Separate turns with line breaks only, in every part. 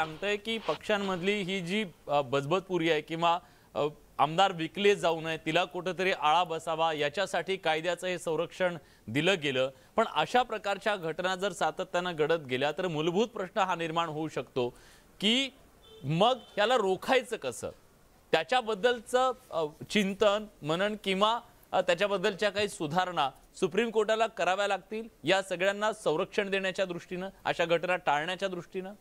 सांगतंय की पक्षांमधली ही जी बजबतपुरी आहे किंवा आमदार विकले जाऊ नये तिला कुठंतरी आळा बसावा याच्यासाठी कायद्याचं हे संरक्षण दिलं गेलं पण अशा प्रकारच्या घटना जर सातत्यानं घडत गेल्या तर मूलभूत प्रश्न हा निर्माण होऊ शकतो की मग याला रोखायचं कसं त्याच्याबद्दलचं चिंतन मनन किंवा त्याच्याबद्दलच्या काही सुधारणा सुप्रीम कोर्टाला कराव्या लागतील या सगळ्यांना संरक्षण देण्याच्या दृष्टीनं अशा घटना टाळण्याच्या दृष्टीनं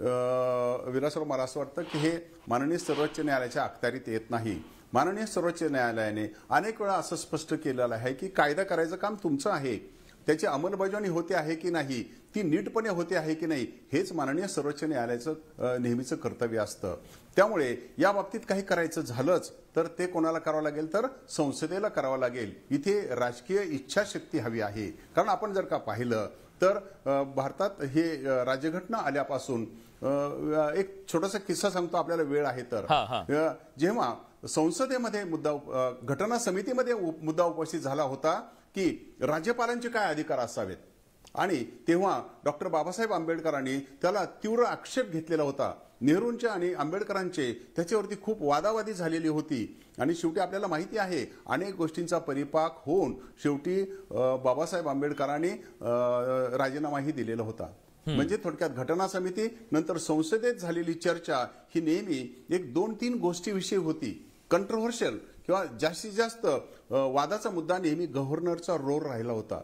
विरासराव मला असं वाटतं की हे माननीय सर्वोच्च न्यायालयाच्या अखत्यारीत येत नाही माननीय सर्वोच्च न्यायालयाने अनेक वेळा असं स्पष्ट केलेलं आहे की कायदा करायचं काम तुमचं आहे त्याची अंमलबजावणी होते आहे की नाही ती नीटपणे होते आहे की नाही हेच माननीय सर्वोच्च न्यायालयाचं नेहमीचं कर्तव्य असतं त्यामुळे या बाबतीत काही करायचं झालंच तर ते कोणाला करावं लागेल तर संसदेला करावं लागेल इथे राजकीय इच्छाशक्ती हवी आहे कारण आपण जर का पाहिलं तर भारतात हे राज्यघटना आल्यापासून एक छोटासा किस्सा सांगतो आपल्याला वेळ आहे तर जेव्हा संसदेमध्ये मुद्दा घटना समितीमध्ये मुद्दा उपस्थित झाला होता की राज्यपालांचे काय अधिकार असावेत आणि तेव्हा डॉक्टर बाबासाहेब आंबेडकरांनी त्याला तीव्र आक्षेप घेतलेला होता नेहरूंचे आणि आंबेडकरांचे त्याच्यावरती खूप वादावादी झालेली होती आणि शेवटी आपल्याला माहिती आहे अनेक गोष्टींचा परिपाक होऊन शेवटी बाबासाहेब आंबेडकरांनी राजीनामाही दिलेला होता म्हणजे थोडक्यात घटना समिती नंतर संसदेत झालेली चर्चा ही नेहमी एक दोन तीन गोष्टीविषयी होती कंट्रोव्हर्शियल किंवा जास्तीत जास्त वादाचा मुद्दा नेहमी गव्हर्नरचा रोल राहिला होता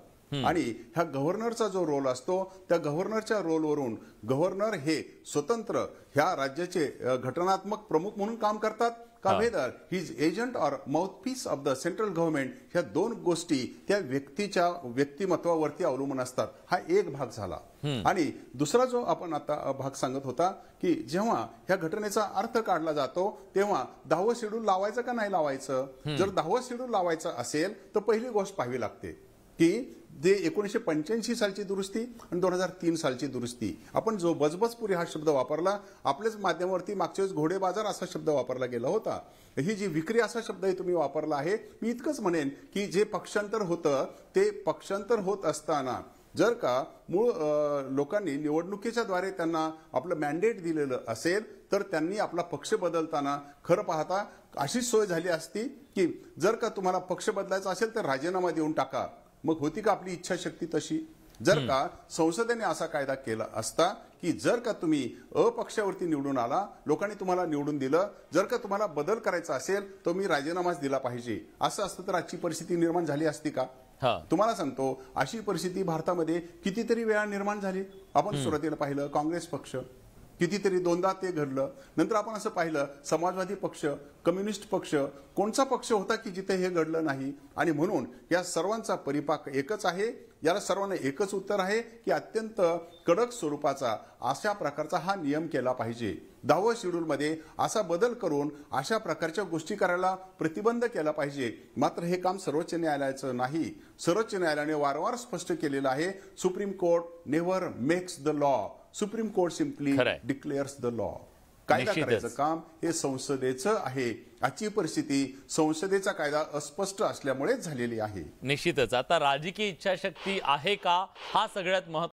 आणि ह्या गव्हर्नरचा जो रोल असतो त्या गव्हर्नरच्या रोलवरून गव्हर्नर हे स्वतंत्र ह्या राज्याचे घटनात्मक प्रमुख म्हणून काम करतात का whether his agent or mouthpiece of the central government ह्या दोन गोष्टी त्या व्यक्तीच्या व्यक्तिमत्वावरती अवलंबून असतात हा एक भाग झाला आणि दुसरा जो आपण आता भाग सांगत होता की जेव्हा ह्या घटनेचा अर्थ काढला जातो तेव्हा दहावं शेड्यूल लावायचं का नाही लावायचं जर दहावं शेड्यूल लावायचं असेल तर पहिली गोष्ट पाहावी लागते की जे एकोणीसशे पंच्याऐंशी सालची दुरुस्ती आणि दोन हजार तीन सालची दुरुस्ती आपण जो बजबजपुरी हा शब्द वापरला आपल्याच माध्यमावरती मागच्या वेळेस घोडे बाजार असा शब्द वापरला गेला होता ही जी विक्री असा शब्दही तुम्ही वापरला आहे मी इतकंच म्हणेन की जे पक्षांतर होतं ते पक्षांतर होत असताना जर का मूळ लोकांनी निवडणुकीच्या द्वारे त्यांना आपलं मॅन्डेट दिलेलं असेल तर त्यांनी आपला पक्ष बदलताना खरं पाहता अशीच सोय झाली असती की जर का तुम्हाला पक्ष बदलायचा असेल तर राजीनामा देऊन टाका मग होती का आपली इच्छाशक्ती तशी जर का संसदेने असा कायदा केला असता की जर का तुम्ही अपक्षावरती निवडून आला लोकांनी तुम्हाला निवडून दिलं जर का तुम्हाला बदल करायचा असेल तर मी राजीनामाच दिला पाहिजे असं असतं तर आजची परिस्थिती निर्माण झाली असती का तुम्हाला सांगतो अशी परिस्थिती भारतामध्ये कितीतरी वेळा निर्माण झाली आपण सुरुवातीला पाहिलं काँग्रेस पक्ष कितीतरी दोनदा ते घडलं नंतर आपण असं पाहिलं समाजवादी पक्ष कम्युनिस्ट पक्ष कोणचा पक्ष होता की जिथे हे घडलं नाही आणि म्हणून या सर्वांचा परिपाक एकच आहे याला सर्वांना एकच उत्तर आहे की अत्यंत कडक स्वरूपाचा अशा प्रकारचा हा नियम केला पाहिजे दहावं शेड्यूलमध्ये असा बदल करून अशा प्रकारच्या गोष्टी करायला प्रतिबंध केला पाहिजे मात्र हे काम सर्वोच्च न्यायालयाचं नाही सर्वोच्च न्यायालयाने वारंवार स्पष्ट केलेलं आहे supreme court never makes the law supreme court simply declares the law कायदा करायचं काम हे संसदेचं आहे आजची परिस्थिती संसदेचा कायदा अस्पष्ट
असल्यामुळेच झालेली आहे निश्चितच आता राजकीय इच्छाशक्ती आहे का हा सगळ्यात महत्व